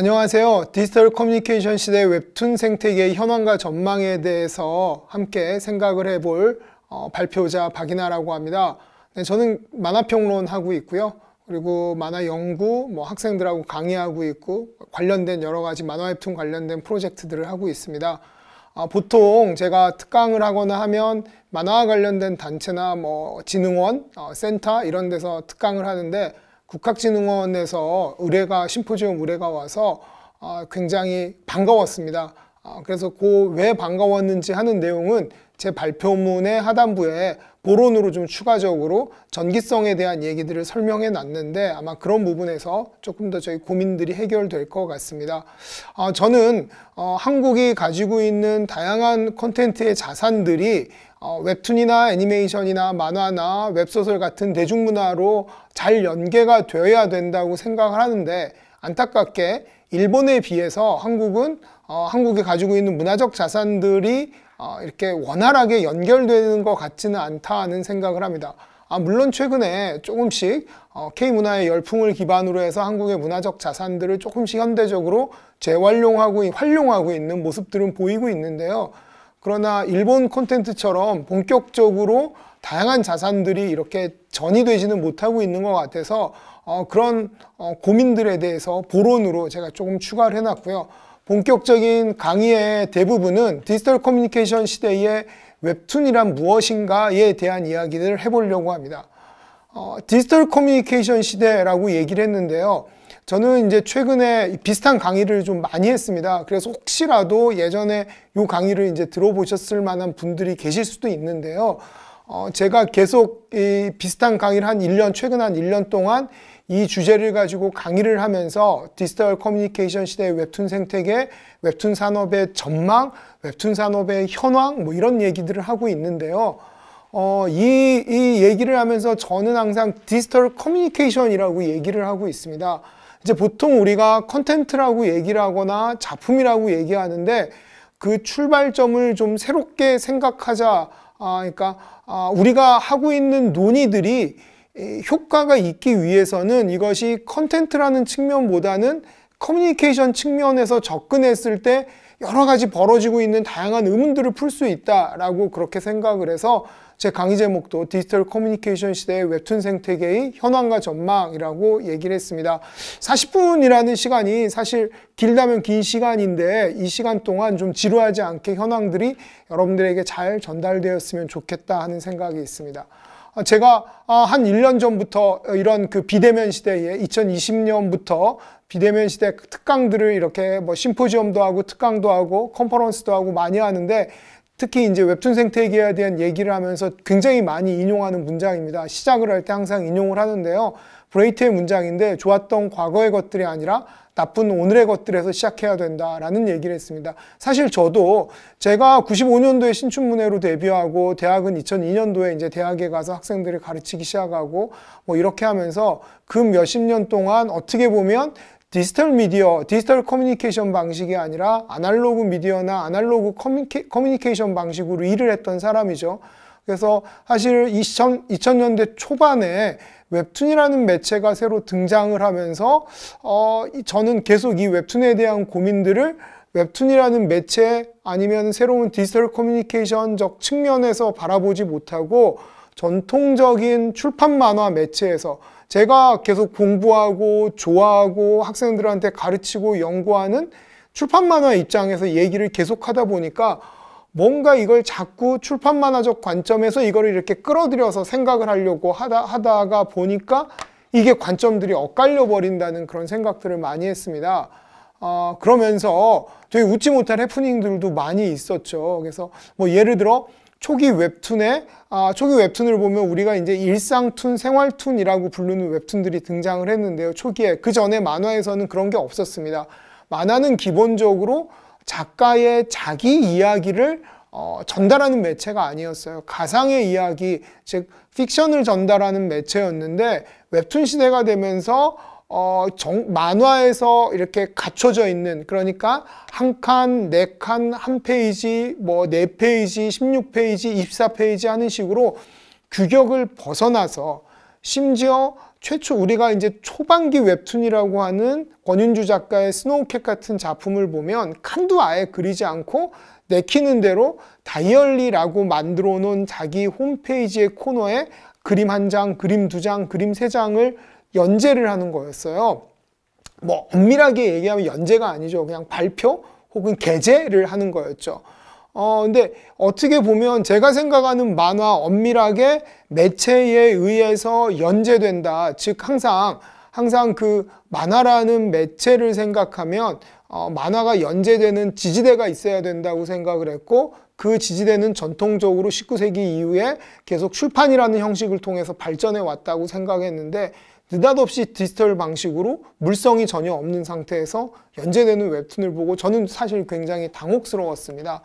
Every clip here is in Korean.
안녕하세요. 디지털 커뮤니케이션 시대 웹툰 생태계의 현황과 전망에 대해서 함께 생각을 해볼 어, 발표자 박인하라고 합니다. 네, 저는 만화평론하고 있고요. 그리고 만화 연구, 뭐 학생들하고 강의하고 있고 관련된 여러 가지 만화 웹툰 관련된 프로젝트들을 하고 있습니다. 아, 보통 제가 특강을 하거나 하면 만화와 관련된 단체나 뭐 진흥원, 어, 센터 이런 데서 특강을 하는데 국학진흥원에서 의뢰가 심포지엄 의뢰가 와서 아, 굉장히 반가웠습니다. 아, 그래서 그 왜 반가웠는지 하는 내용은 제 발표문의 하단부에 보론으로 좀 추가적으로 전기성에 대한 얘기들을 설명해 놨는데 아마 그런 부분에서 조금 더 저희 고민들이 해결될 것 같습니다. 아, 저는 어, 한국이 가지고 있는 다양한 콘텐츠의 자산들이 어, 웹툰이나 애니메이션이나 만화나 웹소설 같은 대중문화로 잘 연계가 되어야 된다고 생각을 하는데 안타깝게 일본에 비해서 한국은 어, 한국이 가지고 있는 문화적 자산들이 어, 이렇게 원활하게 연결되는 것 같지는 않다는 생각을 합니다. 아, 물론 최근에 조금씩 어, K문화의 열풍을 기반으로 해서 한국의 문화적 자산들을 조금씩 현대적으로 재활용하고 활용하고 있는 모습들은 보이고 있는데요. 그러나 일본 콘텐츠처럼 본격적으로 다양한 자산들이 이렇게 전이되지는 못하고 있는 것 같아서 어, 그런 어, 고민들에 대해서 보론으로 제가 조금 추가를 해놨고요. 본격적인 강의의 대부분은 디지털 커뮤니케이션 시대의 웹툰이란 무엇인가에 대한 이야기를 해보려고 합니다. 어, 디지털 커뮤니케이션 시대라고 얘기를 했는데요. 저는 이제 최근에 비슷한 강의를 좀 많이 했습니다. 그래서 혹시라도 예전에 이 강의를 이제 들어보셨을 만한 분들이 계실 수도 있는데요. 어, 제가 계속 이 비슷한 강의를 한 1년, 최근 한 1년 동안 이 주제를 가지고 강의를 하면서 디지털 커뮤니케이션 시대의 웹툰 생태계, 웹툰 산업의 전망, 웹툰 산업의 현황, 뭐 이런 얘기들을 하고 있는데요. 어, 이, 이 얘기를 하면서 저는 항상 디지털 커뮤니케이션이라고 얘기를 하고 있습니다. 이제 보통 우리가 컨텐트라고 얘기를 하거나 작품이라고 얘기하는데 그 출발점을 좀 새롭게 생각하자. 아, 그러니까 아, 우리가 하고 있는 논의들이 효과가 있기 위해서는 이것이 컨텐트라는 측면보다는 커뮤니케이션 측면에서 접근했을 때 여러 가지 벌어지고 있는 다양한 의문들을 풀 수 있다라고 그렇게 생각을 해서 제 강의 제목도 디지털 커뮤니케이션 시대의 웹툰 생태계의 현황과 전망이라고 얘기를 했습니다. 40분이라는 시간이 사실 길다면 긴 시간인데 이 시간 동안 좀 지루하지 않게 현황들이 여러분들에게 잘 전달되었으면 좋겠다 하는 생각이 있습니다. 아, 제가 아, 한 1년 전부터 이런 그 비대면 시대에 2020년부터 비대면 시대 특강들을 이렇게 뭐 심포지엄도 하고 특강도 하고 컨퍼런스도 하고 많이 하는데 특히 이제 웹툰 생태계에 대한 얘기를 하면서 굉장히 많이 인용하는 문장입니다. 시작을 할 때 항상 인용을 하는데요. 브레이트의 문장인데 좋았던 과거의 것들이 아니라 나쁜 오늘의 것들에서 시작해야 된다라는 얘기를 했습니다. 사실 저도 제가 95년도에 신춘문예로 데뷔하고 대학은 2002년도에 이제 대학에 가서 학생들을 가르치기 시작하고 뭐 이렇게 하면서 그 몇십 년 동안 어떻게 보면 디지털 미디어, 디지털 커뮤니케이션 방식이 아니라 아날로그 미디어나 아날로그 커뮤니케, 커뮤니케이션 방식으로 일을 했던 사람이죠. 그래서 사실 2000, 2000년대 초반에 웹툰이라는 매체가 새로 등장을 하면서 어, 저는 계속 이 웹툰에 대한 고민들을 웹툰이라는 매체 아니면 새로운 디지털 커뮤니케이션적 측면에서 바라보지 못하고 전통적인 출판 만화 매체에서 제가 계속 공부하고 좋아하고 학생들한테 가르치고 연구하는 출판 만화 입장에서 얘기를 계속 하다 보니까 뭔가 이걸 자꾸 출판 만화적 관점에서 이거를 이렇게 끌어들여서 생각을 하려고 하다, 하다가 보니까 이게 관점들이 엇갈려 버린다는 그런 생각들을 많이 했습니다. 어, 그러면서 되게 웃지 못할 해프닝들도 많이 있었죠. 그래서 뭐 예를 들어 초기 웹툰에 아, 초기 웹툰을 보면 우리가 이제 일상툰, 생활툰이라고 부르는 웹툰들이 등장을 했는데요. 초기에 그 전에 만화에서는 그런 게 없었습니다. 만화는 기본적으로 작가의 자기 이야기를 어, 전달하는 매체가 아니었어요. 가상의 이야기, 즉 픽션을 전달하는 매체였는데 웹툰 시대가 되면서 어, 정, 만화에서 이렇게 갖춰져 있는 그러니까 한 칸, 네 칸, 한 페이지, 뭐 네 페이지, 십육 페이지 이십사 페이지 하는 식으로 규격을 벗어나서 심지어 최초 우리가 이제 초반기 웹툰이라고 하는 권윤주 작가의 스노우캣 같은 작품을 보면 칸도 아예 그리지 않고 내키는 대로 다이얼리라고 만들어 놓은 자기 홈페이지의 코너에 그림 한 장, 그림 두 장, 그림 세 장을 연재를 하는 거였어요. 뭐 엄밀하게 얘기하면 연재가 아니죠. 그냥 발표 혹은 게재를 하는 거였죠. 어, 근데 어떻게 보면 제가 생각하는 만화 엄밀하게 매체에 의해서 연재된다. 즉, 항상, 항상 그 만화라는 매체를 생각하면, 어, 만화가 연재되는 지지대가 있어야 된다고 생각을 했고, 그 지지대는 전통적으로 19세기 이후에 계속 출판이라는 형식을 통해서 발전해 왔다고 생각했는데, 느닷없이 디지털 방식으로 물성이 전혀 없는 상태에서 연재되는 웹툰을 보고 저는 사실 굉장히 당혹스러웠습니다.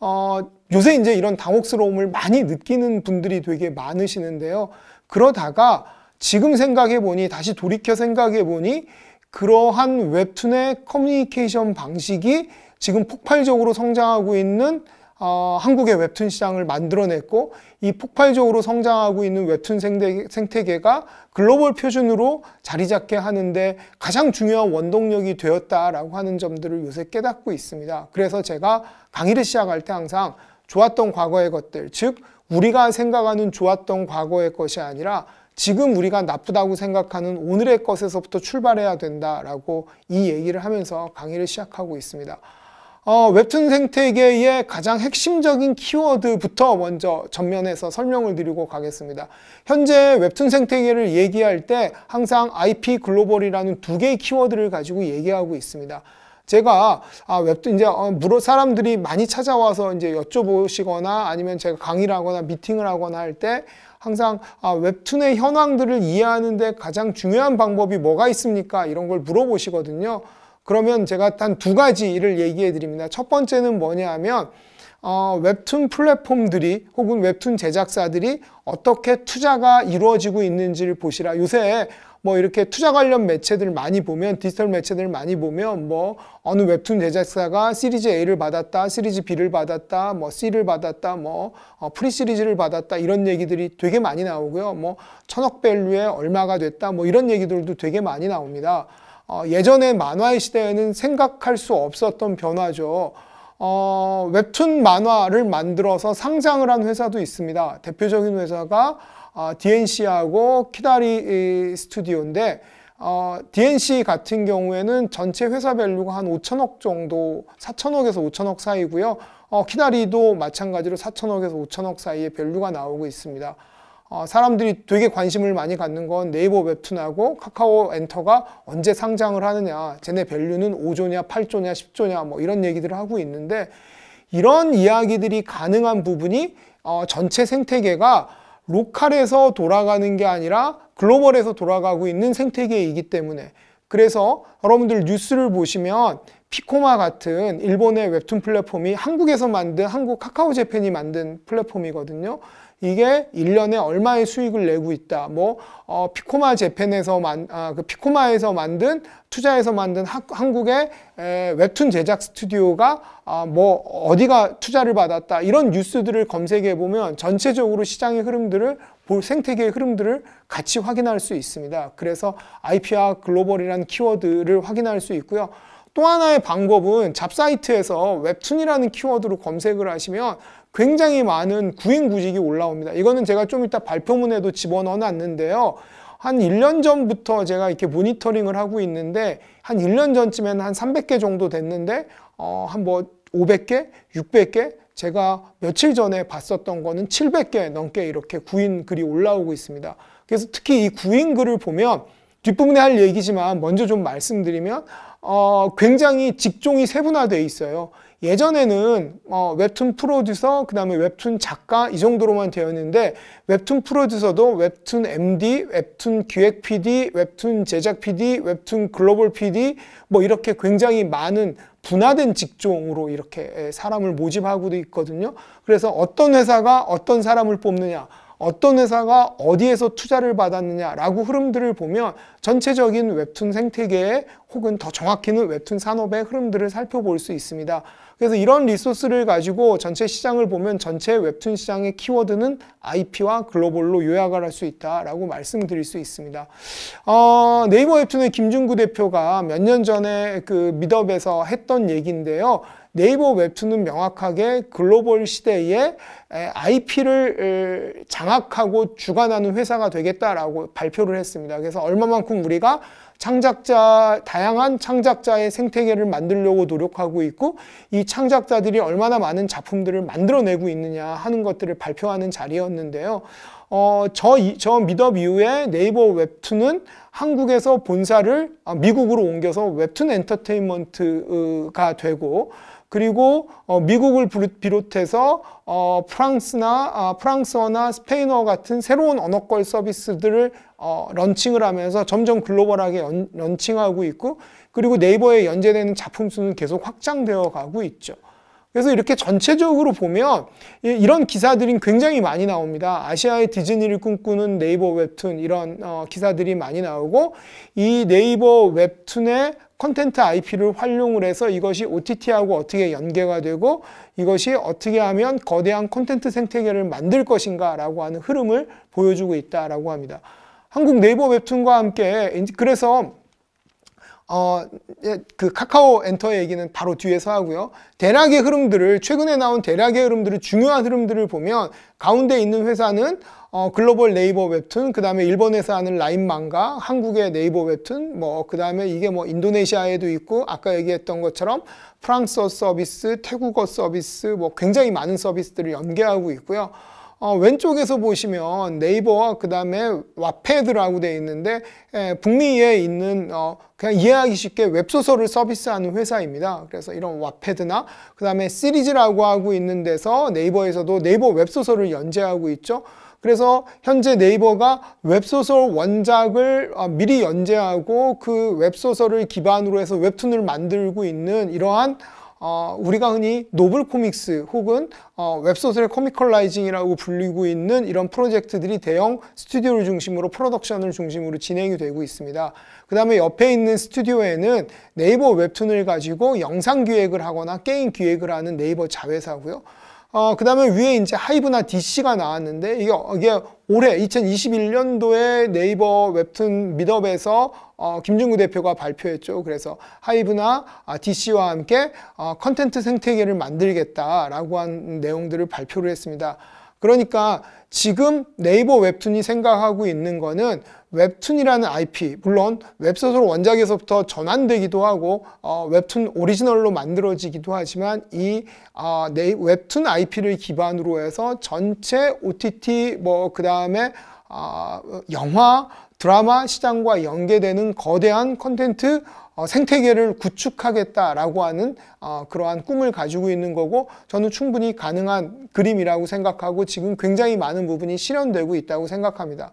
어, 요새 이제 이런 당혹스러움을 많이 느끼는 분들이 되게 많으시는데요. 그러다가 지금 생각해보니 다시 돌이켜 생각해보니 그러한 웹툰의 커뮤니케이션 방식이 지금 폭발적으로 성장하고 있는 어, 한국의 웹툰 시장을 만들어냈고 이 폭발적으로 성장하고 있는 웹툰 생태, 계가 글로벌 표준으로 자리 잡게 하는데 가장 중요한 원동력이 되었다라고 하는 점들을 요새 깨닫고 있습니다. 그래서 제가 강의를 시작할 때 항상 좋았던 과거의 것들, 즉 우리가 생각하는 좋았던 과거의 것이 아니라 지금 우리가 나쁘다고 생각하는 오늘의 것에서부터 출발해야 된다라고 이 얘기를 하면서 강의를 시작하고 있습니다. 어, 웹툰 생태계의 가장 핵심적인 키워드부터 먼저 전면에서 설명을 드리고 가겠습니다. 현재 웹툰 생태계를 얘기할 때 항상 IP 글로벌이라는 두 개의 키워드를 가지고 얘기하고 있습니다. 제가 아, 웹툰 이제 어, 물어 사람들이 많이 찾아와서 이제 여쭤보시거나 아니면 제가 강의를 하거나 미팅을 하거나 할 때 항상 아, 웹툰의 현황들을 이해하는데 가장 중요한 방법이 뭐가 있습니까? 이런 걸 물어보시거든요. 그러면 제가 단 두 가지를 얘기해 드립니다. 첫 번째는 뭐냐 하면 어, 웹툰 플랫폼들이 혹은 웹툰 제작사들이 어떻게 투자가 이루어지고 있는지를 보시라. 요새 뭐 이렇게 투자 관련 매체들 많이 보면 디지털 매체들 많이 보면 뭐 어느 웹툰 제작사가 시리즈 A를 받았다, 시리즈 B를 받았다, 뭐 C를 받았다, 뭐 어, 프리 시리즈를 받았다 이런 얘기들이 되게 많이 나오고요. 뭐 천억 밸류에 얼마가 됐다 뭐 이런 얘기들도 되게 많이 나옵니다. 어, 예전의 만화의 시대에는 생각할 수 없었던 변화죠. 어, 웹툰 만화를 만들어서 상장을 한 회사도 있습니다. 대표적인 회사가 어, DNC하고 키다리 스튜디오인데 어, DNC 같은 경우에는 전체 회사 밸류가 한 5천억 정도, 4천억에서 5천억 사이고요. 어, 키다리도 마찬가지로 4천억에서 5천억 사이의 밸류가 나오고 있습니다. 어, 사람들이 되게 관심을 많이 갖는 건 네이버 웹툰하고 카카오 엔터가 언제 상장을 하느냐, 쟤네 밸류는 5조냐, 8조냐, 10조냐 뭐 이런 얘기들을 하고 있는데 이런 이야기들이 가능한 부분이 어, 전체 생태계가 로컬에서 돌아가는 게 아니라 글로벌에서 돌아가고 있는 생태계이기 때문에 그래서 여러분들 뉴스를 보시면 피코마 같은 일본의 웹툰 플랫폼이 한국에서 만든 한국 카카오 재팬이 만든 플랫폼이거든요. 이게 1년에 얼마의 수익을 내고 있다. 뭐 어, 피코마 재팬에서 만, 아, 그 피코마에서 만든 투자해서 만든 하, 한국의 에, 웹툰 제작 스튜디오가 아, 뭐 어디가 투자를 받았다 이런 뉴스들을 검색해 보면 전체적으로 시장의 흐름들을 볼 생태계의 흐름들을 같이 확인할 수 있습니다. 그래서 IP와 글로벌이라는 키워드를 확인할 수 있고요. 또 하나의 방법은 잡사이트에서 웹툰이라는 키워드로 검색을 하시면 굉장히 많은 구인구직이 올라옵니다. 이거는 제가 좀 이따 발표문에도 집어넣어 놨는데요. 한 1년 전부터 제가 이렇게 모니터링을 하고 있는데 한 1년 전쯤에는 한 300개 정도 됐는데 어, 한 뭐 500개, 600개 제가 며칠 전에 봤었던 거는 700개 넘게 이렇게 구인 글이 올라오고 있습니다. 그래서 특히 이 구인 글을 보면 뒷부분에 할 얘기지만 먼저 좀 말씀드리면 어, 굉장히 직종이 세분화되어 있어요. 예전에는 어, 웹툰 프로듀서, 그 다음에 웹툰 작가 이 정도로만 되었는데 웹툰 프로듀서도 웹툰 MD, 웹툰 기획 PD, 웹툰 제작 PD, 웹툰 글로벌 PD 뭐 이렇게 굉장히 많은 분화된 직종으로 이렇게 사람을 모집하고도 있거든요. 그래서 어떤 회사가 어떤 사람을 뽑느냐 어떤 회사가 어디에서 투자를 받았느냐라고 흐름들을 보면 전체적인 웹툰 생태계 혹은 더 정확히는 웹툰 산업의 흐름들을 살펴볼 수 있습니다. 그래서 이런 리소스를 가지고 전체 시장을 보면 전체 웹툰 시장의 키워드는 IP와 글로벌로 요약을 할 수 있다라고 말씀드릴 수 있습니다. 어, 네이버 웹툰의 김준구 대표가 몇 년 전에 그 미덥에서 했던 얘기인데요. 네이버 웹툰은 명확하게 글로벌 시대에 IP를 장악하고 주관하는 회사가 되겠다라고 발표를 했습니다. 그래서 얼마만큼 우리가 창작자, 다양한 창작자의 생태계를 만들려고 노력하고 있고 이 창작자들이 얼마나 많은 작품들을 만들어내고 있느냐 하는 것들을 발표하는 자리였는데요. 어, 저, 저 미덥 이후에 네이버 웹툰은 한국에서 본사를 아, 미국으로 옮겨서 웹툰 엔터테인먼트가 되고 그리고 어, 미국을 비롯해서 어, 프랑스나 아, 프랑스어나 스페인어 같은 새로운 언어권 서비스들을 어, 런칭을 하면서 점점 글로벌하게 연, 런칭하고 있고 그리고 네이버에 연재되는 작품 수는 계속 확장되어 가고 있죠. 그래서 이렇게 전체적으로 보면 이런 기사들이 굉장히 많이 나옵니다. 아시아의 디즈니를 꿈꾸는 네이버 웹툰 이런 어, 기사들이 많이 나오고 이 네이버 웹툰의 컨텐츠 IP를 활용을 해서 이것이 OTT하고 어떻게 연계가 되고 이것이 어떻게 하면 거대한 콘텐츠 생태계를 만들 것인가라고 하는 흐름을 보여주고 있다라고 합니다. 한국 네이버 웹툰과 함께 그래서 어, 예, 그 카카오 엔터의 얘기는 바로 뒤에서 하고요. 대략의 흐름들을 최근에 나온 대략의 흐름들을 중요한 흐름들을 보면 가운데 있는 회사는 어, 글로벌 네이버 웹툰, 그 다음에 일본에서 하는 라인 망가, 한국의 네이버 웹툰, 뭐, 그 다음에 이게 뭐 인도네시아에도 있고, 아까 얘기했던 것처럼 프랑스어 서비스, 태국어 서비스, 뭐 굉장히 많은 서비스들을 연계하고 있고요. 어, 왼쪽에서 보시면 네이버와 그 다음에 와패드라고 되어 있는데 에, 예, 북미에 있는 어, 그냥 이해하기 쉽게 웹소설을 서비스하는 회사입니다. 그래서 이런 와패드나 그 다음에 시리즈라고 하고 있는 데서 네이버에서도 네이버 웹소설을 연재하고 있죠. 그래서 현재 네이버가 웹소설 원작을 어, 미리 연재하고 그 웹소설을 기반으로 해서 웹툰을 만들고 있는 이러한 어, 우리가 흔히 노블 코믹스 혹은 어, 웹소설의 코미컬라이징이라고 불리고 있는 이런 프로젝트들이 대형 스튜디오를 중심으로 프로덕션을 중심으로 진행이 되고 있습니다. 그 다음에 옆에 있는 스튜디오에는 네이버 웹툰을 가지고 영상 기획을 하거나 게임 기획을 하는 네이버 자회사고요. 어, 그 다음에 위에 이제 하이브나 DC가 나왔는데 이게, 이게 올해 2021년도에 네이버 웹툰 미업에서 어, 김준구 대표가 발표했죠. 그래서 하이브나 아, DC와 함께 어, 컨텐츠 생태계를 만들겠다라고 한 내용들을 발표를 했습니다. 그러니까 지금 네이버 웹툰이 생각하고 있는 거는 웹툰이라는 IP, 물론 웹소설 원작에서부터 전환되기도 하고 어, 웹툰 오리지널로 만들어지기도 하지만 이 어, 웹툰 IP를 기반으로 해서 전체 OTT 뭐그 다음에 어, 영화, 드라마 시장과 연계되는 거대한 컨텐츠 어, 생태계를 구축하겠다라고 하는 어, 그러한 꿈을 가지고 있는 거고 저는 충분히 가능한 그림이라고 생각하고 지금 굉장히 많은 부분이 실현되고 있다고 생각합니다.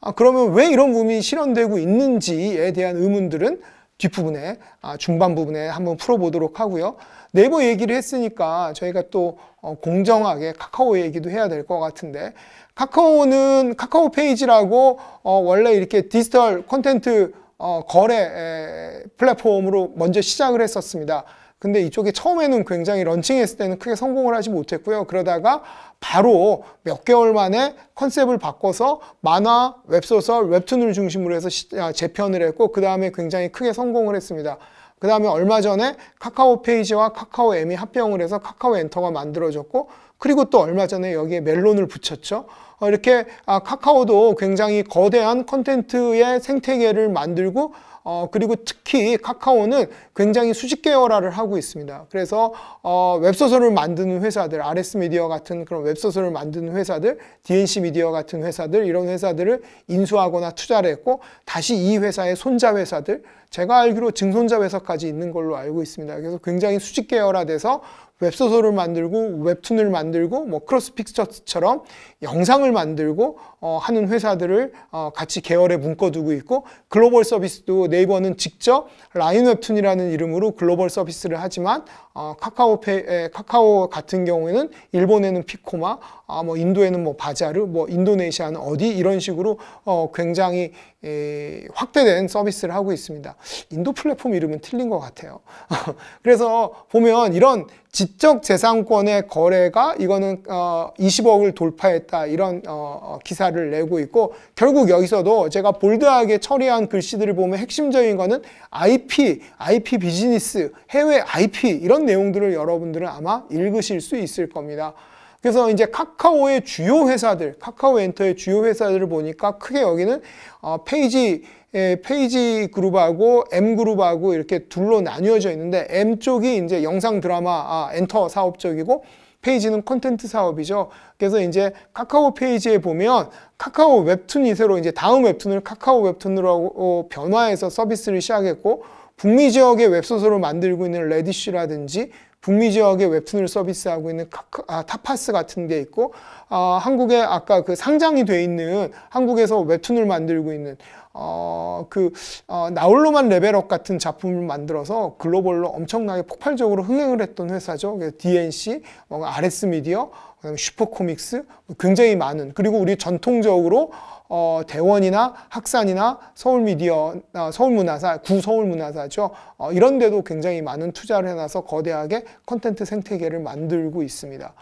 아, 그러면 왜 이런 부분이 실현되고 있는지에 대한 의문들은 뒷부분에 아, 중반 부분에 한번 풀어보도록 하고요. 네이버 얘기를 했으니까 저희가 또 어, 공정하게 카카오 얘기도 해야 될 것 같은데 카카오는 카카오 페이지라고 어, 원래 이렇게 디지털 콘텐츠 어, 거래 에, 플랫폼으로 먼저 시작을 했었습니다. 근데 이쪽에 처음에는 굉장히 런칭했을 때는 크게 성공을 하지 못했고요. 그러다가 바로 몇 개월 만에 컨셉을 바꿔서 만화, 웹소설, 웹툰을 중심으로 해서 아, 재편을 했고 그 다음에 굉장히 크게 성공을 했습니다. 그 다음에 얼마 전에 카카오 페이지와 카카오 M이 합병을 해서 카카오 엔터가 만들어졌고 그리고 또 얼마 전에 여기에 멜론을 붙였죠. 어, 이렇게 아, 카카오도 굉장히 거대한 컨텐츠의 생태계를 만들고 어, 그리고 특히 카카오는 굉장히 수직 계열화를 하고 있습니다. 그래서 어, 웹소설을 만드는 회사들, RS 미디어 같은 그런 웹소설을 만드는 회사들, DNC 미디어 같은 회사들 이런 회사들을 인수하거나 투자를 했고 다시 이 회사의 손자 회사들, 제가 알기로 증손자 회사까지 있는 걸로 알고 있습니다. 그래서 굉장히 수직 계열화돼서 웹소설을 만들고 웹툰을 만들고 뭐 크로스 픽처스처럼 영상을 만들고 어, 하는 회사들을 어, 같이 계열에 묶어두고 있고 글로벌 서비스도 네이버는 직접 라인 웹툰이라는 이름으로 글로벌 서비스를 하지만 어, 카카오 페 카카오 같은 경우에는 일본에는 피코마, 아, 뭐 인도에는 뭐 바자르, 뭐 인도네시아는 어디 이런 식으로 어, 굉장히 에, 확대된 서비스를 하고 있습니다. 인도 플랫폼 이름은 틀린 것 같아요. 그래서 보면 이런 지적 재산권의 거래가 이거는 어 20억을 돌파했다 이런 어, 어 기사를 내고 있고 결국 여기서도 제가 볼드하게 처리한 글씨들을 보면 핵심적인 거는 IP, IP 비즈니스, 해외 IP 이런 내용들을 여러분들은 아마 읽으실 수 있을 겁니다. 그래서 이제 카카오의 주요 회사들, 카카오 엔터의 주요 회사들을 보니까 크게 여기는 어 페이지 예, 페이지 그룹하고 M 그룹하고 이렇게 둘로 나뉘어져 있는데 M 쪽이 이제 영상 드라마 아, 엔터 사업 쪽이고 페이지는 콘텐츠 사업이죠. 그래서 이제 카카오 페이지에 보면 카카오 웹툰 이새로 이제 다음 웹툰을 카카오 웹툰으로 변화해서 서비스를 시작했고 북미 지역의 웹소설을 만들고 있는 레디쉬라든지 북미 지역의 웹툰을 서비스하고 있는 카카, 아, 타파스 같은 게 있고 아, 한국에 아까 그 상장이 돼 있는 한국에서 웹툰을 만들고 있는 어, 그 어, 나홀로만 레벨업 같은 작품을 만들어서 글로벌로 엄청나게 폭발적으로 흥행을 했던 회사죠. 그래서 DNC, 뭐 어, RS 미디어, 그다음에 슈퍼코믹스 뭐 굉장히 많은 그리고 우리 전통적으로 어, 대원이나 학산이나 서울미디어, 아, 어, 서울문화사, 구서울문화사죠. 어, 이런 데도 굉장히 많은 투자를 해놔서 거대하게 컨텐츠 생태계를 만들고 있습니다.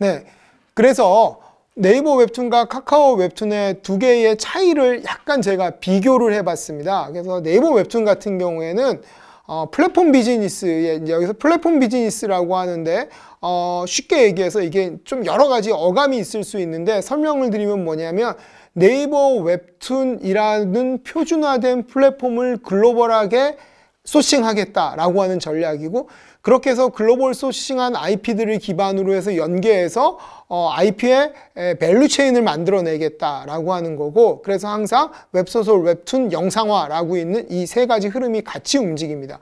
네, 그래서 네이버 웹툰과 카카오 웹툰의 두 개의 차이를 약간 제가 비교를 해봤습니다. 그래서 네이버 웹툰 같은 경우에는 어, 플랫폼 비즈니스, 여기서 플랫폼 비즈니스라고 하는데 어, 쉽게 얘기해서 이게 좀 여러 가지 어감이 있을 수 있는데 설명을 드리면 뭐냐면 네이버 웹툰이라는 표준화된 플랫폼을 글로벌하게 소싱하겠다라고 하는 전략이고 그렇게 해서 글로벌 소싱한 IP들을 기반으로 해서 연계해서 어, IP의 밸류 체인을 만들어내겠다라고 하는 거고 그래서 항상 웹소설, 웹툰, 영상화라고 있는 이 세 가지 흐름이 같이 움직입니다.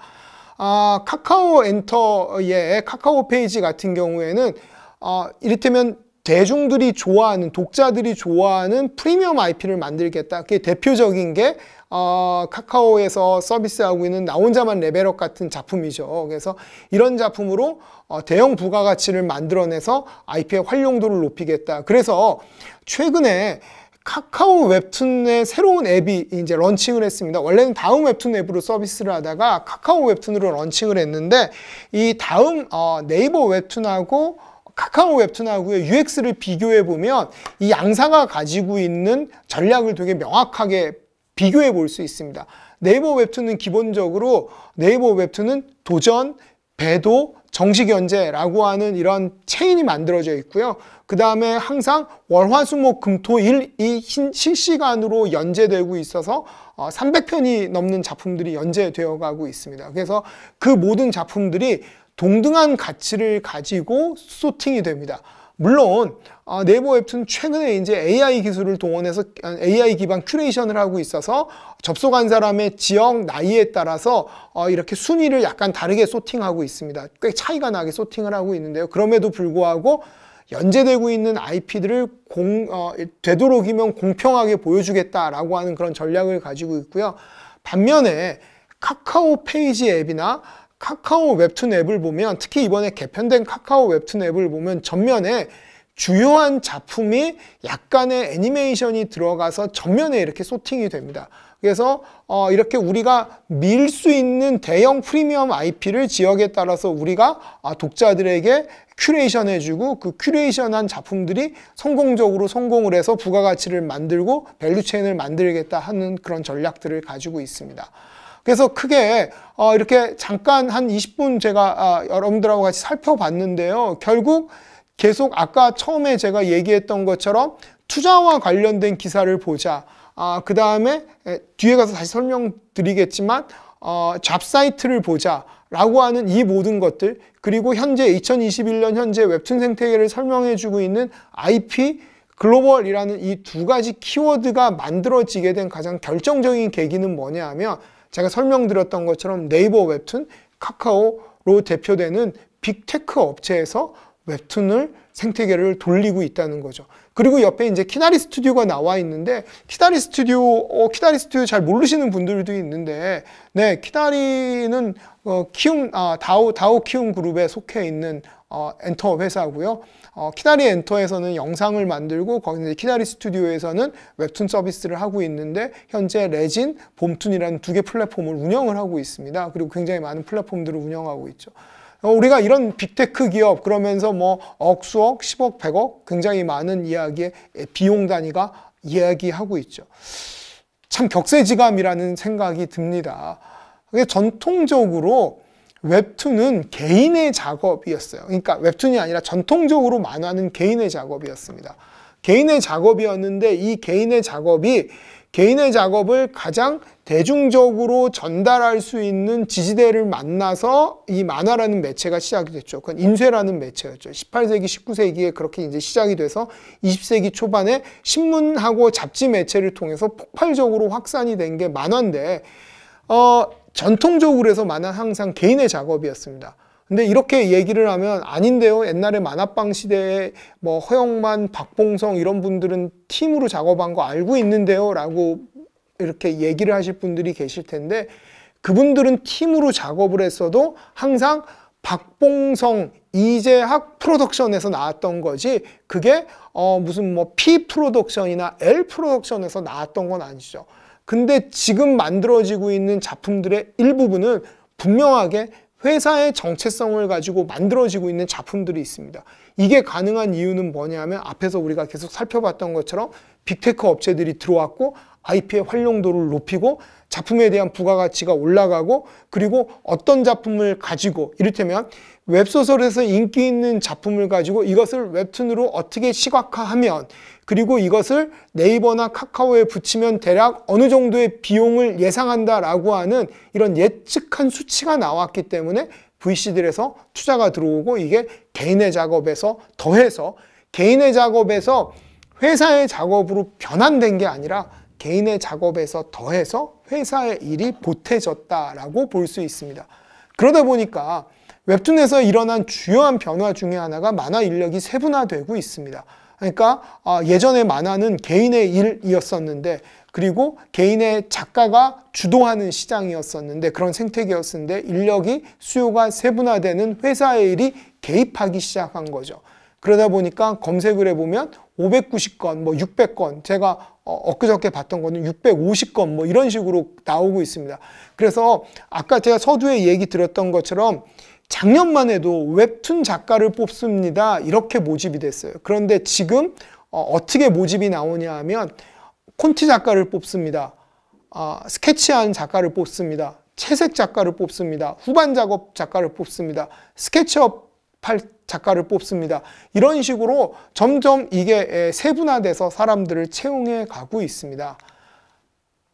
아, 카카오 엔터의 카카오 페이지 같은 경우에는 어, 이를테면 대중들이 좋아하는 독자들이 좋아하는 프리미엄 IP를 만들겠다. 그게 대표적인 게 어, 카카오에서 서비스하고 있는 나 혼자만 레벨업 같은 작품이죠. 그래서 이런 작품으로 어, 대형 부가가치를 만들어내서 IP의 활용도를 높이겠다. 그래서 최근에 카카오 웹툰의 새로운 앱이 이제 런칭을 했습니다. 원래는 다음 웹툰 앱으로 서비스를 하다가 카카오 웹툰으로 런칭을 했는데 이 다음 어, 네이버 웹툰하고 카카오 웹툰하고의 UX를 비교해 보면 이 양사가 가지고 있는 전략을 되게 명확하게 비교해 볼 수 있습니다. 네이버 웹툰은 기본적으로 네이버 웹툰은 도전, 배도, 정식 연재라고 하는 이런 체인이 만들어져 있고요. 그 다음에 항상 월화수목금토일 이 실시간으로 연재되고 있어서 300편이 어, 넘는 작품들이 연재되어 가고 있습니다. 그래서 그 모든 작품들이 동등한 가치를 가지고 소팅이 됩니다. 물론 어, 아, 네이버 웹툰 최근에 이제 AI 기술을 동원해서 AI 아, 기반 큐레이션을 하고 있어서 접속한 사람의 지역, 나이에 따라서 어, 이렇게 순위를 약간 다르게 소팅하고 있습니다. 꽤 차이가 나게 소팅을 하고 있는데요. 그럼에도 불구하고 연재되고 있는 IP들을 공, 어, 되도록이면 공평하게 보여주겠다라고 하는 그런 전략을 가지고 있고요. 반면에 카카오 페이지 앱이나 카카오 웹툰 앱을 보면 특히 이번에 개편된 카카오 웹툰 앱을 보면 전면에 주요한 작품이 약간의 애니메이션이 들어가서 전면에 이렇게 소팅이 됩니다. 그래서 어, 이렇게 우리가 밀 수 있는 대형 프리미엄 IP를 지역에 따라서 우리가 아, 독자들에게 큐레이션 해주고 그 큐레이션한 작품들이 성공적으로 성공을 해서 부가가치를 만들고 밸류체인을 만들겠다 하는 그런 전략들을 가지고 있습니다. 그래서 크게 어, 이렇게 잠깐 한 20분 제가 아, 여러분들하고 같이 살펴봤는데요. 결국 계속 아까 처음에 제가 얘기했던 것처럼 투자와 관련된 기사를 보자. 아, 그 다음에 뒤에 가서 다시 설명드리겠지만 어, 잡사이트를 보자. 라고 하는 이 모든 것들 그리고 현재 2021년 현재 웹툰 생태계를 설명해주고 있는 IP 글로벌이라는 이 두 가지 키워드가 만들어지게 된 가장 결정적인 계기는 뭐냐 하면 제가 설명드렸던 것처럼 네이버 웹툰, 카카오로 대표되는 빅테크 업체에서 웹툰을 생태계를 돌리고 있다는 거죠. 그리고 옆에 이제 키나리 스튜디오가 나와 있는데 키나리 스튜디오 어, 키나리 스튜디오 잘 모르시는 분들도 있는데 네 키나리는 어, 키움 아 다오 다오 키움 그룹에 속해 있는 어, 엔터 회사고요. 어, 키다리 엔터에서는 영상을 만들고 거기는 키다리 스튜디오에서는 웹툰 서비스를 하고 있는데 현재 레진, 봄툰이라는 두 개 플랫폼을 운영을 하고 있습니다. 그리고 굉장히 많은 플랫폼들을 운영하고 있죠. 어, 우리가 이런 빅테크 기업 그러면서 뭐 억, 수억, 10억, 100억 굉장히 많은 이야기의 비용 단위가 이야기하고 있죠. 참 격세지감이라는 생각이 듭니다. 전통적으로 웹툰은 개인의 작업이었어요. 그러니까 웹툰이 아니라 전통적으로 만화는 개인의 작업이었습니다. 개인의 작업이었는데 이 개인의 작업이 개인의 작업을 가장 대중적으로 전달할 수 있는 지지대를 만나서 이 만화라는 매체가 시작이 됐죠. 그건 인쇄라는 매체였죠. 18세기, 19세기에 그렇게 이제 시작이 돼서 20세기 초반에 신문하고 잡지 매체를 통해서 폭발적으로 확산이 된 게 만화인데, 어, 전통적으로 해서 만화 항상 개인의 작업이었습니다. 근데 이렇게 얘기를 하면 아닌데요. 옛날에 만화방 시대에 뭐 허영만, 박봉성 이런 분들은 팀으로 작업한 거 알고 있는데요. 라고 이렇게 얘기를 하실 분들이 계실 텐데 그분들은 팀으로 작업을 했어도 항상 박봉성, 이재학 프로덕션에서 나왔던 거지 그게 어 무슨 뭐 P 프로덕션이나 L 프로덕션에서 나왔던 건 아니죠. 근데 지금 만들어지고 있는 작품들의 일부분은 분명하게 회사의 정체성을 가지고 만들어지고 있는 작품들이 있습니다. 이게 가능한 이유는 뭐냐면 앞에서 우리가 계속 살펴봤던 것처럼 빅테크 업체들이 들어왔고 IP의 활용도를 높이고 작품에 대한 부가가치가 올라가고 그리고 어떤 작품을 가지고 이를테면 웹소설에서 인기 있는 작품을 가지고 이것을 웹툰으로 어떻게 시각화하면 그리고 이것을 네이버나 카카오에 붙이면 대략 어느 정도의 비용을 예상한다라고 하는 이런 예측한 수치가 나왔기 때문에 VC들에서 투자가 들어오고 이게 개인의 작업에서 더해서 개인의 작업에서 회사의 작업으로 변환된 게 아니라 개인의 작업에서 더해서 회사의 일이 보태졌다라고 볼 수 있습니다. 그러다 보니까 웹툰에서 일어난 주요한 변화 중의 하나가 만화 인력이 세분화되고 있습니다. 그러니까 아, 예전의 만화는 개인의 일이었었는데 그리고 개인의 작가가 주도하는 시장이었었는데 그런 생태계였었는데 인력이 수요가 세분화되는 회사의 일이 개입하기 시작한 거죠. 그러다 보니까 검색을 해보면 590건, 뭐 600건, 제가 어, 엊그저께 봤던 거는 650건 뭐 이런 식으로 나오고 있습니다. 그래서 아까 제가 서두에 얘기 드렸던 것처럼 작년만 해도 웹툰 작가를 뽑습니다. 이렇게 모집이 됐어요. 그런데 지금 어, 떻게 모집이 나오냐 하면 콘티 작가를 뽑습니다. 어, 스케치한 작가를 뽑습니다. 채색 작가를 뽑습니다. 후반 작업 작가를 뽑습니다. 스케치업 팔 작가를 뽑습니다. 이런 식으로 점점 이게 세분화돼서 사람들을 채용해 가고 있습니다.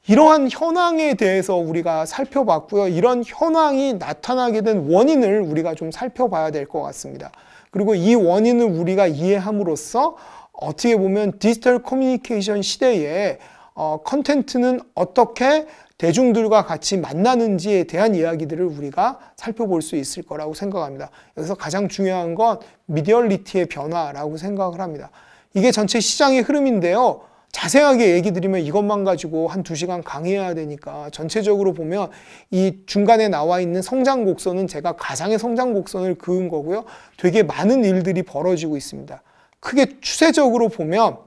이러한 현황에 대해서 우리가 살펴봤고요. 이런 현황이 나타나게 된 원인을 우리가 좀 살펴봐야 될 것 같습니다. 그리고 이 원인을 우리가 이해함으로써 어떻게 보면 디지털 커뮤니케이션 시대에 어, 컨텐츠는 어떻게 대중들과 같이 만나는지에 대한 이야기들을 우리가 살펴볼 수 있을 거라고 생각합니다. 여기서 가장 중요한 건 미디얼리티의 변화라고 생각을 합니다. 이게 전체 시장의 흐름인데요. 자세하게 얘기 드리면 이것만 가지고 한 두시간 강의해야 되니까 전체적으로 보면 이 중간에 나와 있는 성장 곡선은 제가 가상의 성장 곡선을 그은 거고요. 되게 많은 일들이 벌어지고 있습니다. 크게 추세적으로 보면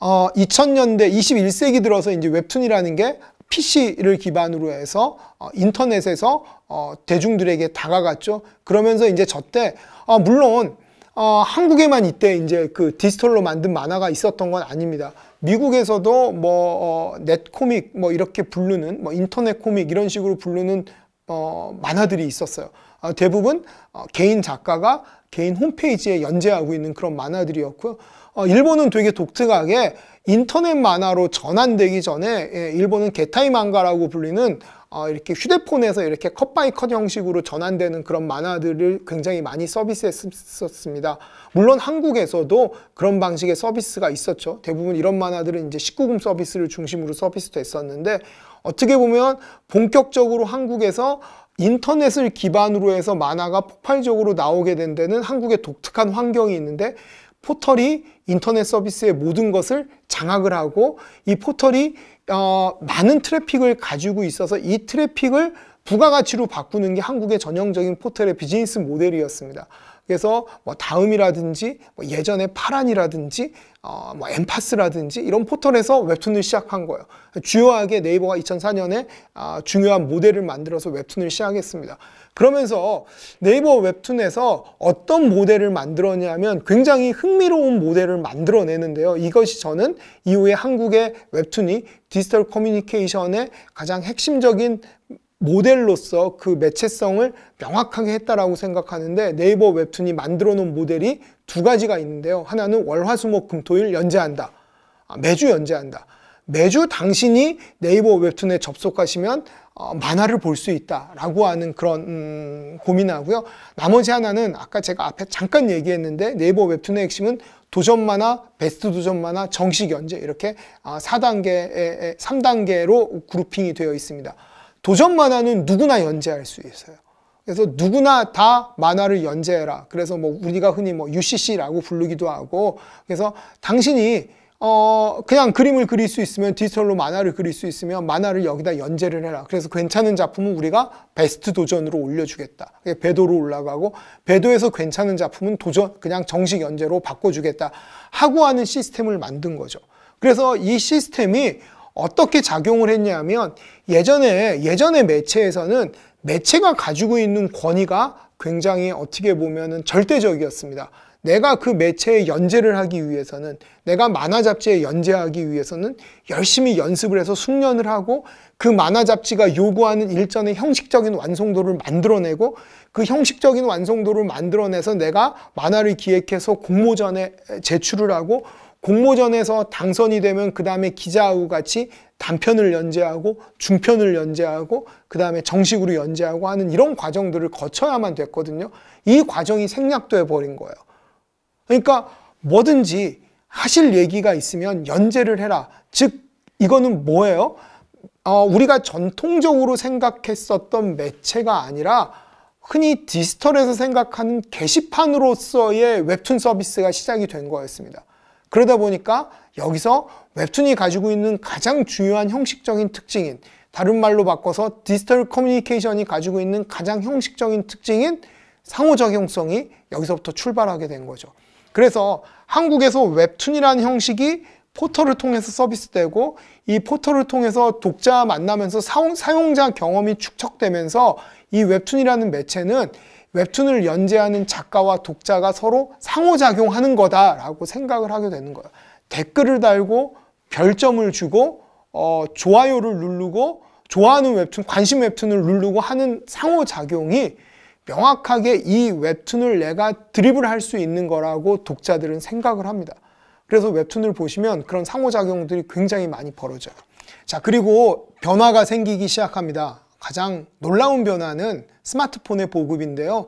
어, 2000년대 21세기 들어서 이제 웹툰이라는 게 PC를 기반으로 해서 어, 인터넷에서 어, 대중들에게 다가갔죠. 그러면서 이제 저때 어, 아, 물론 어, 한국에만 이때 이제 그 디지털로 만든 만화가 있었던 건 아닙니다. 미국에서도 뭐, 어, 넷코믹 뭐 이렇게 부르는, 뭐 인터넷 코믹 이런 식으로 부르는 어, 만화들이 있었어요. 어, 대부분 어, 개인 작가가 개인 홈페이지에 연재하고 있는 그런 만화들이었고요. 어, 일본은 되게 독특하게 인터넷 만화로 전환되기 전에 예, 일본은 게타이 만가라고 불리는 어, 이렇게 휴대폰에서 이렇게 컷 바이 컷 형식으로 전환되는 그런 만화들을 굉장히 많이 서비스했었습니다. 물론 한국에서도 그런 방식의 서비스가 있었죠. 대부분 이런 만화들은 이제 19금 서비스를 중심으로 서비스됐었는데 어떻게 보면 본격적으로 한국에서 인터넷을 기반으로 해서 만화가 폭발적으로 나오게 된 데는 한국의 독특한 환경이 있는데 포털이 인터넷 서비스의 모든 것을 장악을 하고 이 포털이 어, 많은 트래픽을 가지고 있어서 이 트래픽을 부가가치로 바꾸는 게 한국의 전형적인 포털의 비즈니스 모델이었습니다. 그래서 뭐 다음이라든지 뭐 예전에 파란이라든지 어, 뭐 엠파스라든지 이런 포털에서 웹툰을 시작한 거예요. 주요하게 네이버가 2004년에 아, 중요한 모델을 만들어서 웹툰을 시작했습니다. 그러면서 네이버 웹툰에서 어떤 모델을 만들었냐면 굉장히 흥미로운 모델을 만들어내는데요. 이것이 저는 이후에 한국의 웹툰이 디지털 커뮤니케이션의 가장 핵심적인 모델로서 그 매체성을 명확하게 했다라고 생각하는데 네이버 웹툰이 만들어 놓은 모델이 두 가지가 있는데요. 하나는 월화수목 금토일 연재한다. 아, 매주 연재한다. 매주 당신이 네이버 웹툰에 접속하시면 어, 만화를 볼 수 있다라고 하는 그런 음, 고민하고요. 나머지 하나는 아까 제가 앞에 잠깐 얘기했는데 네이버 웹툰의 핵심은 도전 만화, 베스트 도전 만화, 정식 연재 이렇게 아, 4단계에 3단계로 그룹핑이 되어 있습니다. 도전 만화는 누구나 연재할 수 있어요. 그래서 누구나 다 만화를 연재해라. 그래서 뭐 우리가 흔히 뭐 UCC라고 부르기도 하고 그래서 당신이 어 그냥 그림을 그릴 수 있으면 디지털로 만화를 그릴 수 있으면 만화를 여기다 연재를 해라. 그래서 괜찮은 작품은 우리가 베스트 도전으로 올려주겠다. 배도로 올라가고 배도에서 괜찮은 작품은 도전 그냥 정식 연재로 바꿔주겠다 하고 하는 시스템을 만든 거죠. 그래서 이 시스템이 어떻게 작용을 했냐면 예전에 예전의 매체에서는 매체가 가지고 있는 권위가 굉장히 어떻게 보면은 절대적이었습니다. 내가 그 매체에 연재를 하기 위해서는 내가 만화 잡지에 연재하기 위해서는 열심히 연습을 해서 숙련을 하고 그 만화 잡지가 요구하는 일전의 형식적인 완성도를 만들어내고 그 형식적인 완성도를 만들어내서 내가 만화를 기획해서 공모전에 제출을 하고 공모전에서 당선이 되면 그 다음에 기자하고 같이 단편을 연재하고 중편을 연재하고 그 다음에 정식으로 연재하고 하는 이런 과정들을 거쳐야만 됐거든요. 이 과정이 생략돼 버린 거예요. 그러니까 뭐든지 하실 얘기가 있으면 연재를 해라. 즉 이거는 뭐예요? 어, 우리가 전통적으로 생각했었던 매체가 아니라 흔히 디지털에서 생각하는 게시판으로서의 웹툰 서비스가 시작이 된 거였습니다. 그러다 보니까 여기서 웹툰이 가지고 있는 가장 중요한 형식적인 특징인 다른 말로 바꿔서 디지털 커뮤니케이션이 가지고 있는 가장 형식적인 특징인 상호작용성이 여기서부터 출발하게 된 거죠. 그래서 한국에서 웹툰이라는 형식이 포털을 통해서 서비스되고 이 포털을 통해서 독자 만나면서 사용자 경험이 축적되면서 이 웹툰이라는 매체는 웹툰을 연재하는 작가와 독자가 서로 상호작용하는 거다라고 생각을 하게 되는 거예요. 댓글을 달고 별점을 주고 어, 좋아요를 누르고 좋아하는 웹툰, 관심 웹툰을 누르고 하는 상호작용이 명확하게 이 웹툰을 내가 드립을 할 수 있는 거라고 독자들은 생각을 합니다. 그래서 웹툰을 보시면 그런 상호작용들이 굉장히 많이 벌어져요. 자, 그리고 변화가 생기기 시작합니다. 가장 놀라운 변화는 스마트폰의 보급인데요.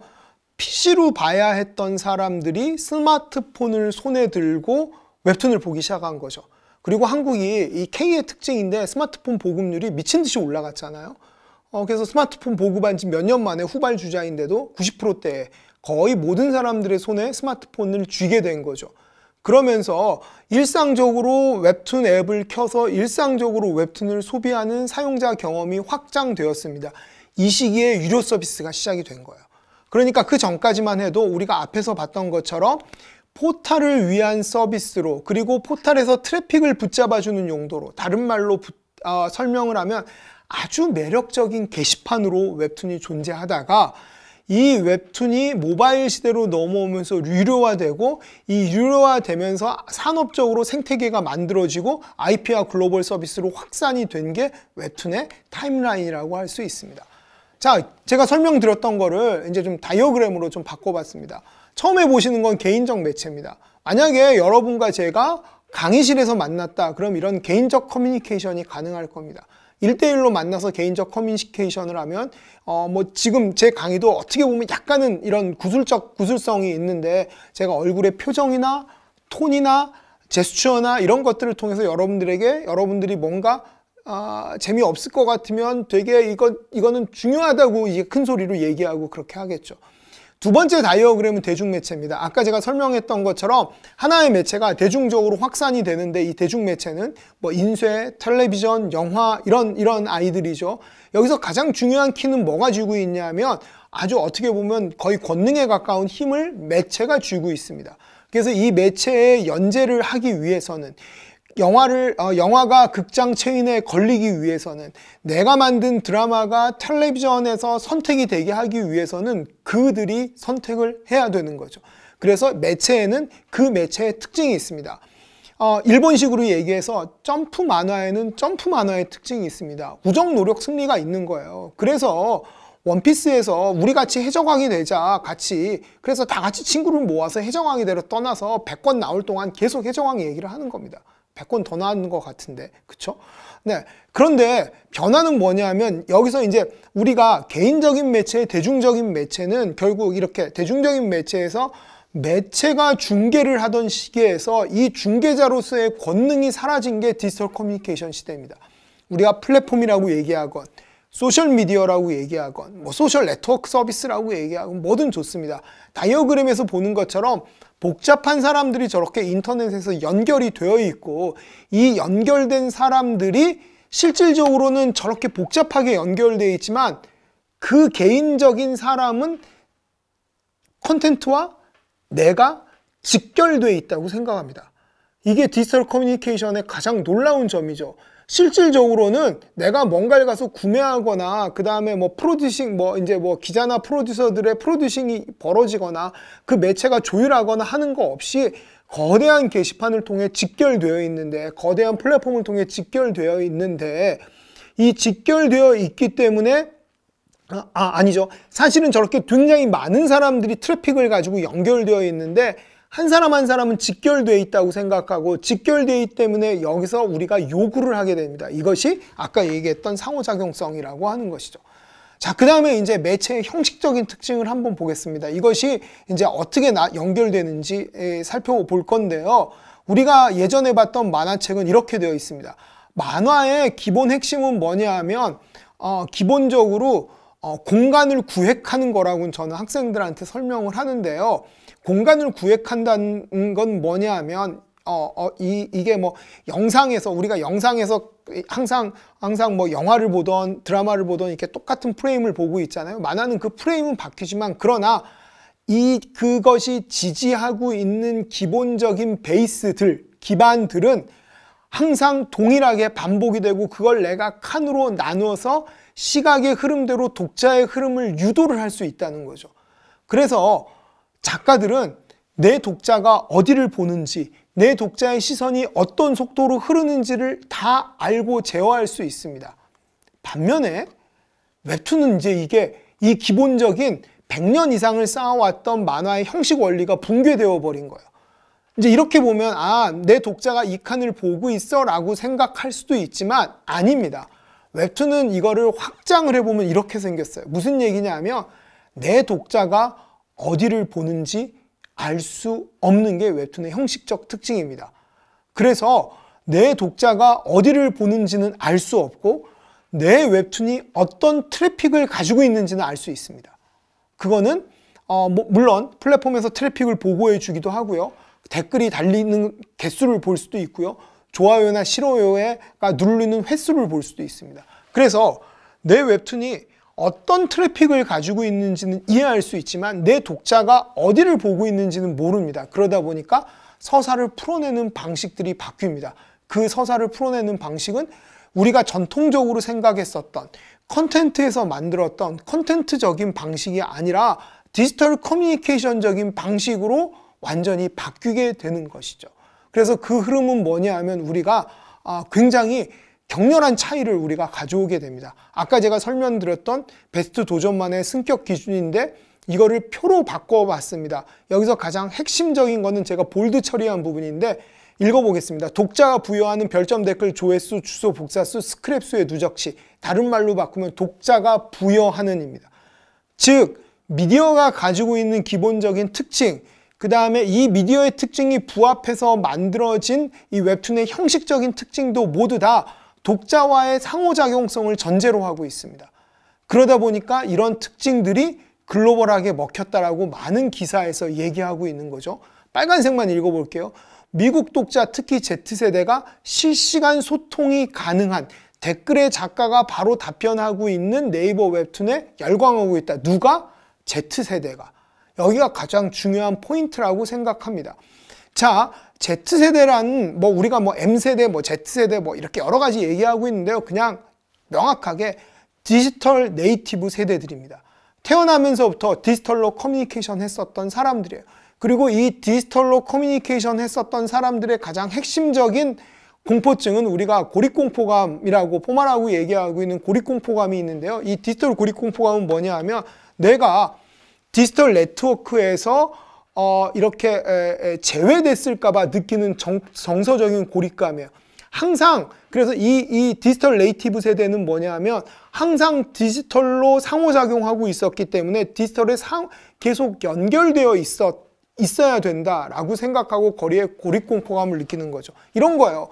PC로 봐야 했던 사람들이 스마트폰을 손에 들고 웹툰을 보기 시작한 거죠. 그리고 한국이 이 K의 특징인데 스마트폰 보급률이 미친 듯이 올라갔잖아요. 어, 그래서 스마트폰 보급한 지 몇 년 만에 후발주자인데도 90%대에 거의 모든 사람들의 손에 스마트폰을 쥐게 된 거죠. 그러면서 일상적으로 웹툰 앱을 켜서 일상적으로 웹툰을 소비하는 사용자 경험이 확장되었습니다. 이 시기에 유료 서비스가 시작이 된 거예요. 그러니까 그 전까지만 해도 우리가 앞에서 봤던 것처럼 포탈을 위한 서비스로 그리고 포탈에서 트래픽을 붙잡아주는 용도로 다른 말로 부, 어, 설명을 하면 아주 매력적인 게시판으로 웹툰이 존재하다가 이 웹툰이 모바일 시대로 넘어오면서 유료화되고 이 유료화되면서 산업적으로 생태계가 만들어지고 IP와 글로벌 서비스로 확산이 된 게 웹툰의 타임라인이라고 할 수 있습니다. 자, 제가 설명드렸던 거를 이제 좀 다이어그램으로 좀 바꿔봤습니다. 처음에 보시는 건 개인적 매체입니다. 만약에 여러분과 제가 강의실에서 만났다 그럼 이런 개인적 커뮤니케이션이 가능할 겁니다. 일대일로 만나서 개인적 커뮤니케이션을 하면 어뭐 지금 제 강의도 어떻게 보면 약간은 이런 구술적 구술성이 있는데 제가 얼굴의 표정이나 톤이나 제스처나 이런 것들을 통해서 여러분들에게 여러분들이 뭔가 아, 재미없을 것 같으면 되게 이거, 이거는 중요하다고 이제 큰 소리로 얘기하고 그렇게 하겠죠. 두 번째 다이어그램은 대중매체입니다. 아까 제가 설명했던 것처럼 하나의 매체가 대중적으로 확산이 되는데 이 대중매체는 뭐 인쇄, 텔레비전, 영화 이런 이런 아이들이죠. 여기서 가장 중요한 키는 뭐가 쥐고 있냐면 아주 어떻게 보면 거의 권능에 가까운 힘을 매체가 쥐고 있습니다. 그래서 이 매체에 연재를 하기 위해서는 영화를 어, 영화가 극장 체인에 걸리기 위해서는 내가 만든 드라마가 텔레비전에서 선택이 되게 하기 위해서는 그들이 선택을 해야 되는 거죠. 그래서 매체에는 그 매체의 특징이 있습니다. 어, 일본식으로 얘기해서 점프 만화에는 점프 만화의 특징이 있습니다. 우정 노력 승리가 있는 거예요. 그래서 원피스에서 우리 같이 해적왕이 되자 같이 그래서 다 같이 친구를 모아서 해적왕이 되러 떠나서 100권 나올 동안 계속 해적왕 얘기를 하는 겁니다. 100권 더 나온 것 같은데 그쵸? 네 그런데 변화는 뭐냐면 여기서 이제 우리가 개인적인 매체, 대중적인 매체는 결국 이렇게 대중적인 매체에서 매체가 중계를 하던 시기에서 이 중계자로서의 권능이 사라진 게 디지털 커뮤니케이션 시대입니다. 우리가 플랫폼이라고 얘기하건 소셜미디어라고 얘기하건 뭐 소셜 네트워크 서비스라고 얘기하건 뭐든 좋습니다. 다이어그램에서 보는 것처럼 복잡한 사람들이 저렇게 인터넷에서 연결이 되어 있고 이 연결된 사람들이 실질적으로는 저렇게 복잡하게 연결되어 있지만 그 개인적인 사람은 콘텐츠와 내가 직결되어 있다고 생각합니다. 이게 디지털 커뮤니케이션의 가장 놀라운 점이죠. 실질적으로는 내가 뭔가를 가서 구매하거나 그 다음에 뭐 프로듀싱 뭐 이제 뭐 기자나 프로듀서들의 프로듀싱이 벌어지거나 그 매체가 조율하거나 하는 거 없이 거대한 게시판을 통해 직결되어 있는데 거대한 플랫폼을 통해 직결되어 있는데 이 직결되어 있기 때문에 아, 아 아니죠 사실은 저렇게 굉장히 많은 사람들이 트래픽을 가지고 연결되어 있는데 한 사람 한 사람은 직결되어 있다고 생각하고 직결되어 있기 때문에 여기서 우리가 요구를 하게 됩니다. 이것이 아까 얘기했던 상호작용성이라고 하는 것이죠. 자, 그 다음에 이제 매체의 형식적인 특징을 한번 보겠습니다. 이것이 이제 어떻게 나, 연결되는지 에, 살펴볼 건데요. 우리가 예전에 봤던 만화책은 이렇게 되어 있습니다. 만화의 기본 핵심은 뭐냐 하면 어, 기본적으로 어, 공간을 구획하는 거라고 저는 학생들한테 설명을 하는데요. 공간을 구획한다는 건 뭐냐 하면 어, 어, 이, 이게 뭐 영상에서 우리가 영상에서 항상 항상 뭐 영화를 보던 드라마를 보던 이렇게 똑같은 프레임을 보고 있잖아요. 만화는 그 프레임은 바뀌지만 그러나 이 그것이 지지하고 있는 기본적인 베이스들 기반들은 항상 동일하게 반복이 되고 그걸 내가 칸으로 나누어서 시각의 흐름대로 독자의 흐름을 유도를 할 수 있다는 거죠. 그래서 작가들은 내 독자가 어디를 보는지 내 독자의 시선이 어떤 속도로 흐르는지를 다 알고 제어할 수 있습니다. 반면에 웹툰은 이제 이게 이 기본적인 100년 이상을 쌓아왔던 만화의 형식 원리가 붕괴되어 버린 거예요. 이제 이렇게 보면 아, 내 독자가 이 칸을 보고 있어 라고 생각할 수도 있지만 아닙니다. 웹툰은 이거를 확장을 해보면 이렇게 생겼어요. 무슨 얘기냐 하면 내 독자가 어디를 보는지 알 수 없는 게 웹툰의 형식적 특징입니다. 그래서 내 독자가 어디를 보는지는 알 수 없고 내 웹툰이 어떤 트래픽을 가지고 있는지는 알 수 있습니다. 그거는 어, 뭐 물론 플랫폼에서 트래픽을 보고해 주기도 하고요. 댓글이 달리는 개수를 볼 수도 있고요. 좋아요나 싫어요에누르는 횟수를 볼 수도 있습니다. 그래서 내 웹툰이 어떤 트래픽을 가지고 있는지는 이해할 수 있지만 내 독자가 어디를 보고 있는지는 모릅니다. 그러다 보니까 서사를 풀어내는 방식들이 바뀝니다. 그 서사를 풀어내는 방식은 우리가 전통적으로 생각했었던 컨텐트에서 만들었던 컨텐트적인 방식이 아니라 디지털 커뮤니케이션적인 방식으로 완전히 바뀌게 되는 것이죠. 그래서 그 흐름은 뭐냐 하면 우리가 아, 굉장히 격렬한 차이를 우리가 가져오게 됩니다. 아까 제가 설명드렸던 베스트 도전만의 승격 기준인데 이거를 표로 바꿔봤습니다. 여기서 가장 핵심적인 것은 제가 볼드 처리한 부분인데 읽어보겠습니다. 독자가 부여하는 별점 댓글 조회수, 주소, 복사수, 스크랩수의 누적시 다른 말로 바꾸면 독자가 부여하는입니다. 즉 미디어가 가지고 있는 기본적인 특징 그 다음에 이 미디어의 특징이 부합해서 만들어진 이 웹툰의 형식적인 특징도 모두 다 독자와의 상호작용성을 전제로 하고 있습니다. 그러다 보니까 이런 특징들이 글로벌하게 먹혔다라고 많은 기사에서 얘기하고 있는 거죠. 빨간색만 읽어볼게요. 미국 독자 특히 Z세대가 실시간 소통이 가능한 댓글에 작가가 바로 답변하고 있는 네이버 웹툰에 열광하고 있다. 누가? Z세대가. 여기가 가장 중요한 포인트라고 생각합니다. 자, z 세대란뭐 우리가 뭐 M세대 뭐 Z세대 뭐 이렇게 여러 가지 얘기하고 있는데요. 그냥 명확하게 디지털 네이티브 세대들입니다. 태어나면서부터 디지털로 커뮤니케이션 했었던 사람들이에요. 그리고 이 디지털로 커뮤니케이션 했었던 사람들의 가장 핵심적인 공포증은 우리가 고립공포감이라고 포말하고 얘기하고 있는 고립공포감이 있는데요. 이 디지털 고립공포감은 뭐냐 하면 내가 디지털 네트워크에서 어, 이렇게 에, 에, 제외됐을까봐 느끼는 정, 정서적인 고립감이에요. 항상 그래서 이, 이 디지털 네이티브 세대는 뭐냐 하면 항상 디지털로 상호작용하고 있었기 때문에 디지털에 상, 계속 연결되어 있어 있어야 된다라고 생각하고 거리에 고립공포감을 느끼는 거죠. 이런 거예요.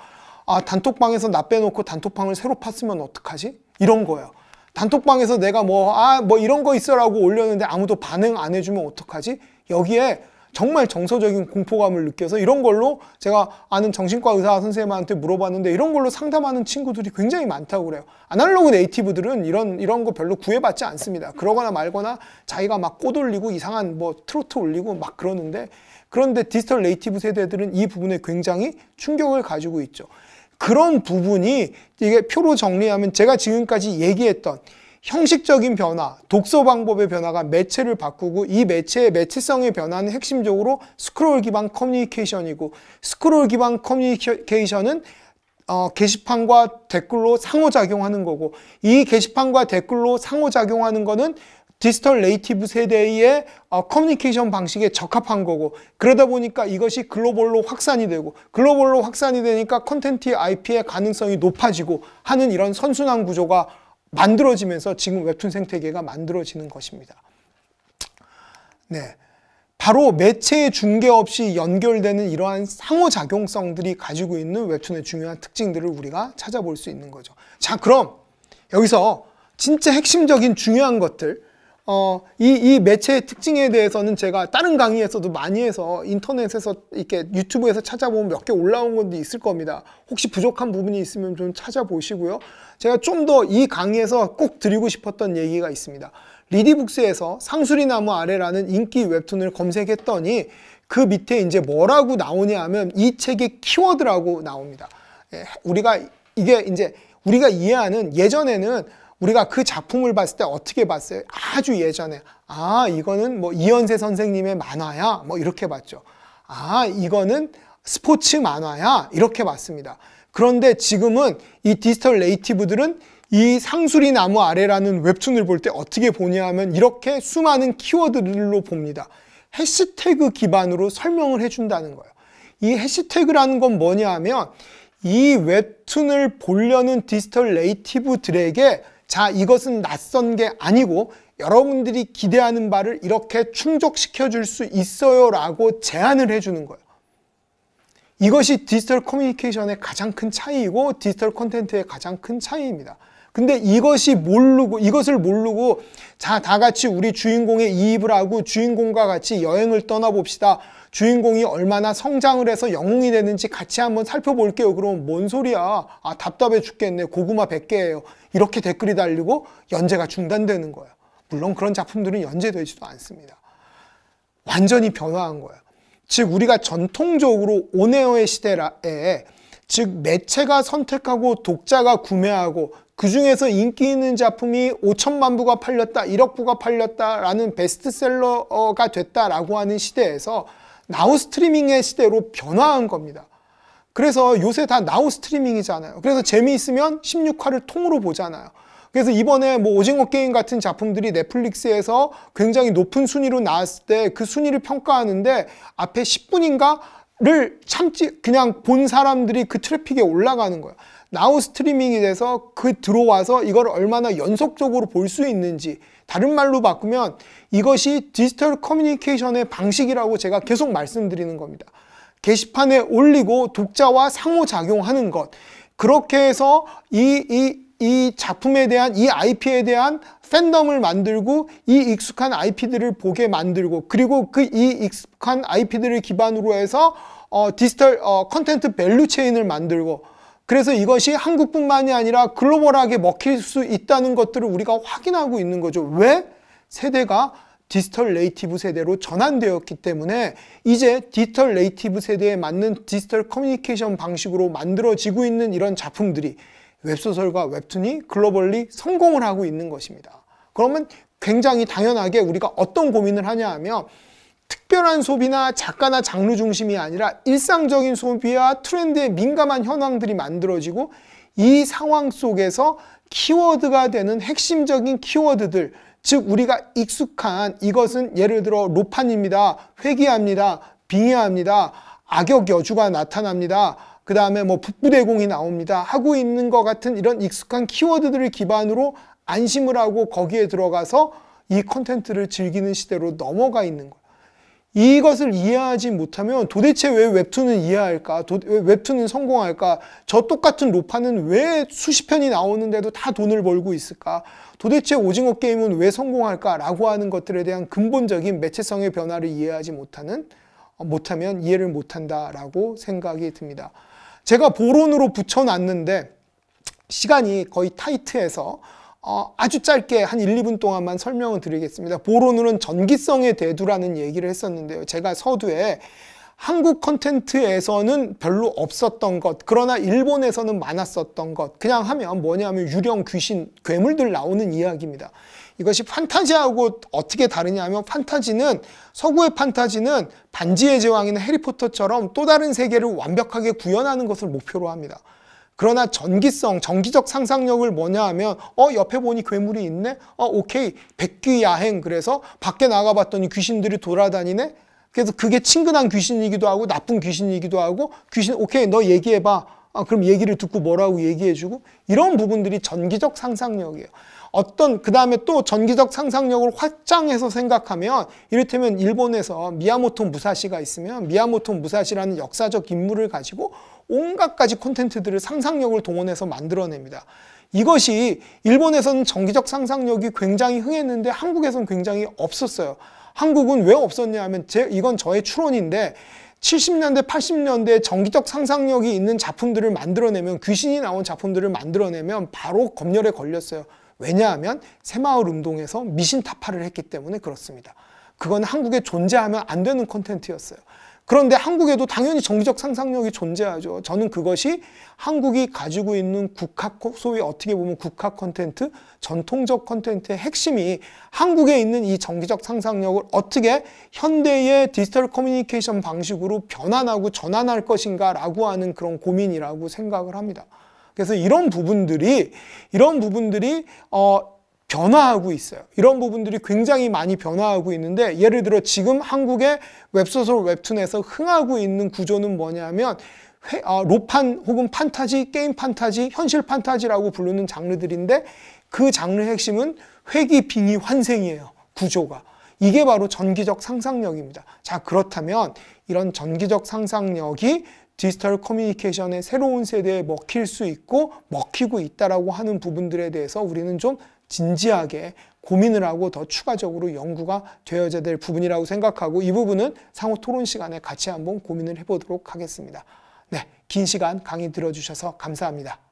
아, 단톡방에서 나 빼놓고 단톡방을 새로 팠으면 어떡하지? 이런 거예요. 단톡방에서 내가 뭐, 아, 뭐 이런 거 있어라고 올렸는데 아무도 반응 안 해주면 어떡하지? 여기에 정말 정서적인 공포감을 느껴서 이런 걸로 제가 아는 정신과 의사 선생님한테 물어봤는데 이런 걸로 상담하는 친구들이 굉장히 많다고 그래요. 아날로그 네이티브들은 이런 이런 거 별로 구애받지 않습니다. 그러거나 말거나 자기가 막 꼬돌리고 이상한 뭐 트로트 올리고 막 그러는데 그런데 디지털 네이티브 세대들은 이 부분에 굉장히 충격을 가지고 있죠. 그런 부분이 이게 표로 정리하면 제가 지금까지 얘기했던 형식적인 변화, 독서 방법의 변화가 매체를 바꾸고 이 매체의 매체성의 변화는 핵심적으로 스크롤 기반 커뮤니케이션이고 스크롤 기반 커뮤니케이션은 어, 게시판과 댓글로 상호작용하는 거고 이 게시판과 댓글로 상호작용하는 거는 디지털 네이티브 세대의 어, 커뮤니케이션 방식에 적합한 거고 그러다 보니까 이것이 글로벌로 확산이 되고 글로벌로 확산이 되니까 컨텐츠 IP의 가능성이 높아지고 하는 이런 선순환 구조가 만들어지면서 지금 웹툰 생태계가 만들어지는 것입니다. 네. 바로 매체의 중개 없이 연결되는 이러한 상호작용성들이 가지고 있는 웹툰의 중요한 특징들을 우리가 찾아볼 수 있는 거죠. 자, 그럼 여기서 진짜 핵심적인 중요한 것들 어, 이, 이 매체의 특징에 대해서는 제가 다른 강의에서도 많이 해서 인터넷에서 이렇게 유튜브에서 찾아보면 몇 개 올라온 것도 있을 겁니다. 혹시 부족한 부분이 있으면 좀 찾아보시고요. 제가 좀 더 이 강의에서 꼭 드리고 싶었던 얘기가 있습니다. 리디북스에서 상수리나무 아래라는 인기 웹툰을 검색했더니 그 밑에 이제 뭐라고 나오냐 하면 이 책의 키워드라고 나옵니다. 예, 우리가 이게 이제 우리가 이해하는 예전에는 우리가 그 작품을 봤을 때 어떻게 봤어요? 아주 예전에 아 이거는 뭐 이현세 선생님의 만화야 뭐 이렇게 봤죠. 아 이거는 스포츠 만화야 이렇게 봤습니다. 그런데 지금은 이 디지털 레이티브들은 이 상수리 나무 아래라는 웹툰을 볼 때 어떻게 보냐 하면 이렇게 수많은 키워드들로 봅니다. 해시태그 기반으로 설명을 해준다는 거예요. 이 해시태그라는 건 뭐냐 하면 이 웹툰을 보려는 디지털 레이티브들에게 자, 이것은 낯선 게 아니고 여러분들이 기대하는 바를 이렇게 충족시켜 줄 수 있어요 라고 제안을 해주는 거예요. 이것이 디지털 커뮤니케이션의 가장 큰 차이이고 디지털 콘텐츠의 가장 큰 차이입니다. 근데 이것이 모르고 이것을 모르고 자 다 같이 우리 주인공의 이입을 하고 주인공과 같이 여행을 떠나봅시다. 주인공이 얼마나 성장을 해서 영웅이 되는지 같이 한번 살펴볼게요. 그럼 뭔 소리야? 아 답답해 죽겠네. 고구마 100개예요. 이렇게 댓글이 달리고 연재가 중단되는 거예요. 물론 그런 작품들은 연재되지도 않습니다. 완전히 변화한 거예요. 즉 우리가 전통적으로 온에어의 시대에 즉 매체가 선택하고 독자가 구매하고 그중에서 인기 있는 작품이 5천만 부가 팔렸다, 1억 부가 팔렸다라는 베스트셀러가 됐다라고 하는 시대에서 나우 스트리밍의 시대로 변화한 겁니다. 그래서 요새 다 나우 스트리밍이잖아요. 그래서 재미있으면 16화를 통으로 보잖아요. 그래서 이번에 뭐 오징어 게임 같은 작품들이 넷플릭스에서 굉장히 높은 순위로 나왔을 때 그 순위를 평가하는데 앞에 10분인가를 참지 그냥 본 사람들이 그 트래픽에 올라가는 거예요. 나우 스트리밍이 돼서 그 들어와서 이걸 얼마나 연속적으로 볼 수 있는지 다른 말로 바꾸면 이것이 디지털 커뮤니케이션의 방식이라고 제가 계속 말씀드리는 겁니다. 게시판에 올리고 독자와 상호작용하는 것 그렇게 해서 이, 이, 이 작품에 대한 이 IP에 대한 팬덤을 만들고 이 익숙한 IP들을 보게 만들고 그리고 그 이 익숙한 IP들을 기반으로 해서 어, 디지털 어, 컨텐트 밸류 체인을 만들고 그래서 이것이 한국뿐만이 아니라 글로벌하게 먹힐 수 있다는 것들을 우리가 확인하고 있는 거죠. 왜? 세대가 디지털 레이티브 세대로 전환되었기 때문에 이제 디지털 레이티브 세대에 맞는 디지털 커뮤니케이션 방식으로 만들어지고 있는 이런 작품들이 웹소설과 웹툰이 글로벌리 성공을 하고 있는 것입니다. 그러면 굉장히 당연하게 우리가 어떤 고민을 하냐 하면 특별한 소비나 작가나 장르 중심이 아니라 일상적인 소비와 트렌드에 민감한 현황들이 만들어지고 이 상황 속에서 키워드가 되는 핵심적인 키워드들 즉 우리가 익숙한 이것은 예를 들어 로판입니다. 회귀합니다. 빙의합니다. 악역 여주가 나타납니다. 그 다음에 뭐 북부대공이 나옵니다. 하고 있는 것 같은 이런 익숙한 키워드들을 기반으로 안심을 하고 거기에 들어가서 이컨텐츠를 즐기는 시대로 넘어가 있는 거예요. 이것을 이해하지 못하면 도대체 왜 웹툰은 이해할까? 도, 왜 웹툰은 성공할까? 저 똑같은 로파는 왜 수십 편이 나오는데도 다 돈을 벌고 있을까? 도대체 오징어 게임은 왜 성공할까? 라고 하는 것들에 대한 근본적인 매체성의 변화를 이해하지 못하는, 어, 못하면 이해를 못한다라고 생각이 듭니다. 제가 보론으로 붙여놨는데 시간이 거의 타이트해서 어, 아주 짧게 한 1, 2분 동안만 설명을 드리겠습니다. 보론으로는 전기성의 대두라는 얘기를 했었는데요. 제가 서두에 한국 컨텐츠에서는 별로 없었던 것, 그러나 일본에서는 많았었던 것, 그냥 하면 뭐냐면 유령, 귀신, 괴물들 나오는 이야기입니다. 이것이 판타지하고 어떻게 다르냐면 하 판타지는 서구의 판타지는 반지의 제왕이나 해리포터처럼 또 다른 세계를 완벽하게 구현하는 것을 목표로 합니다. 그러나 전기성, 전기적 상상력을 뭐냐 하면 어 옆에 보니 괴물이 있네? 어 오케이 백귀야행 그래서 밖에 나가봤더니 귀신들이 돌아다니네? 그래서 그게 친근한 귀신이기도 하고 나쁜 귀신이기도 하고 귀신 오케이 너 얘기해봐 아, 그럼 얘기를 듣고 뭐라고 얘기해주고 이런 부분들이 전기적 상상력이에요. 어떤 그 다음에 또 전기적 상상력을 확장해서 생각하면 이를테면 일본에서 미야모토 무사시가 있으면 미야모토 무사시라는 역사적 인물을 가지고 온갖 가지 콘텐츠들을 상상력을 동원해서 만들어냅니다. 이것이 일본에서는 정기적 상상력이 굉장히 흥했는데 한국에서는 굉장히 없었어요. 한국은 왜 없었냐 하면 제, 이건 저의 추론인데 70년대, 80년대 정기적 상상력이 있는 작품들을 만들어내면 귀신이 나온 작품들을 만들어내면 바로 검열에 걸렸어요. 왜냐하면 새마을 운동에서 미신 타파를 했기 때문에 그렇습니다. 그건 한국에 존재하면 안 되는 콘텐츠였어요. 그런데 한국에도 당연히 정기적 상상력이 존재하죠. 저는 그것이 한국이 가지고 있는 국학, 소위 어떻게 보면 국학 컨텐트, 전통적 컨텐트의 핵심이 한국에 있는 이 정기적 상상력을 어떻게 현대의 디지털 커뮤니케이션 방식으로 변환하고 전환할 것인가라고 하는 그런 고민이라고 생각을 합니다. 그래서 이런 부분들이, 이런 부분들이, 어, 변화하고 있어요. 이런 부분들이 굉장히 많이 변화하고 있는데 예를 들어 지금 한국의 웹소설 웹툰에서 흥하고 있는 구조는 뭐냐면 회, 아, 로판 혹은 판타지, 게임 판타지, 현실 판타지라고 부르는 장르들인데 그 장르의 핵심은 회기, 빙의, 환생이에요. 구조가. 이게 바로 전기적 상상력입니다. 자, 그렇다면 이런 전기적 상상력이 디지털 커뮤니케이션의 새로운 세대에 먹힐 수 있고 먹히고 있다라고 하는 부분들에 대해서 우리는 좀 진지하게 고민을 하고 더 추가적으로 연구가 되어야 될 부분이라고 생각하고 이 부분은 상호 토론 시간에 같이 한번 고민을 해보도록 하겠습니다. 네, 긴 시간 강의 들어주셔서 감사합니다.